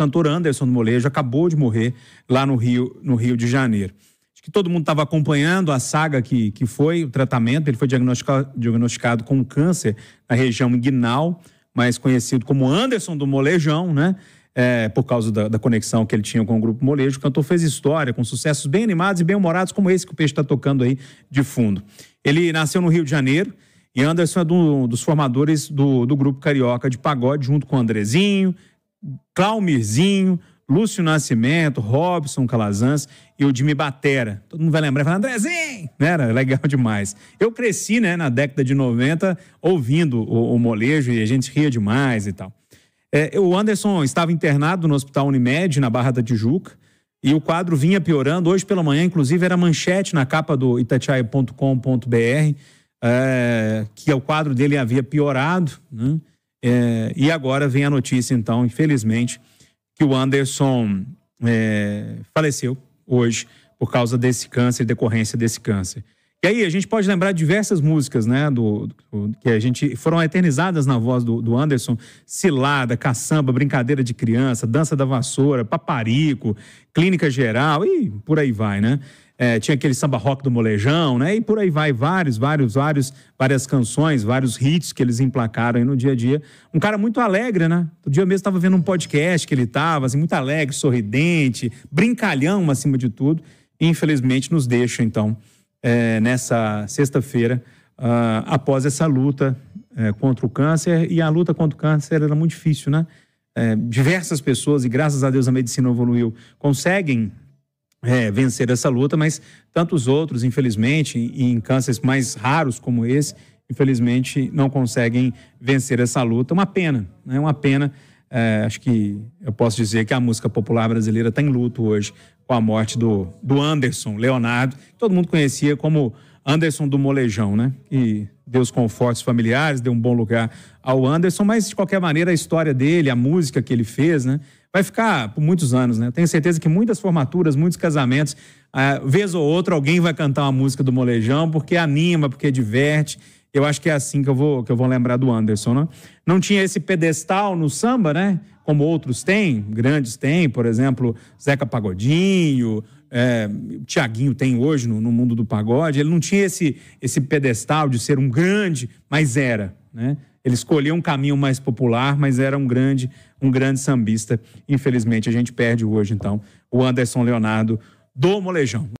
cantor Anderson do Molejo acabou de morrer lá no Rio, no Rio de Janeiro. Acho que todo mundo estava acompanhando a saga que, que foi o tratamento. Ele foi diagnosticado, diagnosticado com câncer na região inguinal, mais conhecido como Anderson do Molejão, né? É, por causa da, da, conexão que ele tinha com o grupo Molejo. O cantor fez história, com sucessos bem animados e bem humorados, como esse que o Peixe está tocando aí de fundo. Ele nasceu no Rio de Janeiro e Anderson é do, dos formadores do, do grupo Carioca de Pagode, junto com o Andrezinho, Claumirzinho, Lúcio Nascimento, Robson Calazans e o Jimmy Batera. Todo mundo vai lembrar e falar, Andrezinho! Né, era legal demais. Eu cresci, né, na década de 90, ouvindo o, o molejo e a gente ria demais e tal. É, o Anderson estava internado no Hospital Unimed, na Barra da Tijuca, e o quadro vinha piorando. Hoje pela manhã, inclusive, era manchete na capa do itatiaia.com.br, é, que o quadro dele havia piorado, né? É, e agora vem a notícia, então, infelizmente, que o Anderson é, faleceu hoje por causa desse câncer, decorrência desse câncer. E aí, a gente pode lembrar diversas músicas, né? Do, do que a gente foram eternizadas na voz do, do, Anderson: Cilada, Caçamba, Brincadeira de Criança, Dança da Vassoura, Paparico, Clínica Geral e por aí vai, né? É, tinha aquele samba rock do Molejão, né? E por aí vai, vários, vários, vários, várias canções, vários hits que eles emplacaram aí no dia a dia. Um cara muito alegre, né? O dia mesmo estava vendo um podcast que ele estava, assim, muito alegre, sorridente, brincalhão acima de tudo. E, infelizmente, nos deixa, então é, nessa sexta-feira, uh, após essa luta é, contra o câncer. E a luta contra o câncer era é muito difícil, né? É, diversas pessoas, e graças a Deus a medicina evoluiu, conseguem é, vencer essa luta, mas tantos outros, infelizmente, em, em cânceres mais raros como esse, infelizmente não conseguem vencer essa luta. Uma pena, é né? uma pena é, acho que eu posso dizer que a música popular brasileira está em luto hoje com a morte do, do Anderson Leonardo, que todo mundo conhecia como Anderson do Molejão, né? E Deus confortes familiares, deu um bom lugar ao Anderson, mas de qualquer maneira a história dele, a música que ele fez, né? Vai ficar por muitos anos, né? Tenho certeza que muitas formaturas, muitos casamentos, é, vez ou outra alguém vai cantar uma música do Molejão porque anima, porque diverte eu acho que é assim que eu vou, que eu vou lembrar do Anderson, né? Não tinha esse pedestal no samba, né? Como outros têm, grandes têm, por exemplo, Zeca Pagodinho, é, Tiaguinho tem hoje no, no, mundo do pagode. Ele não tinha esse, esse pedestal de ser um grande, mas era, né? Ele escolheu um caminho mais popular, mas era um grande, um grande sambista. Infelizmente, a gente perde hoje, então, o Anderson Leonardo do Molejão.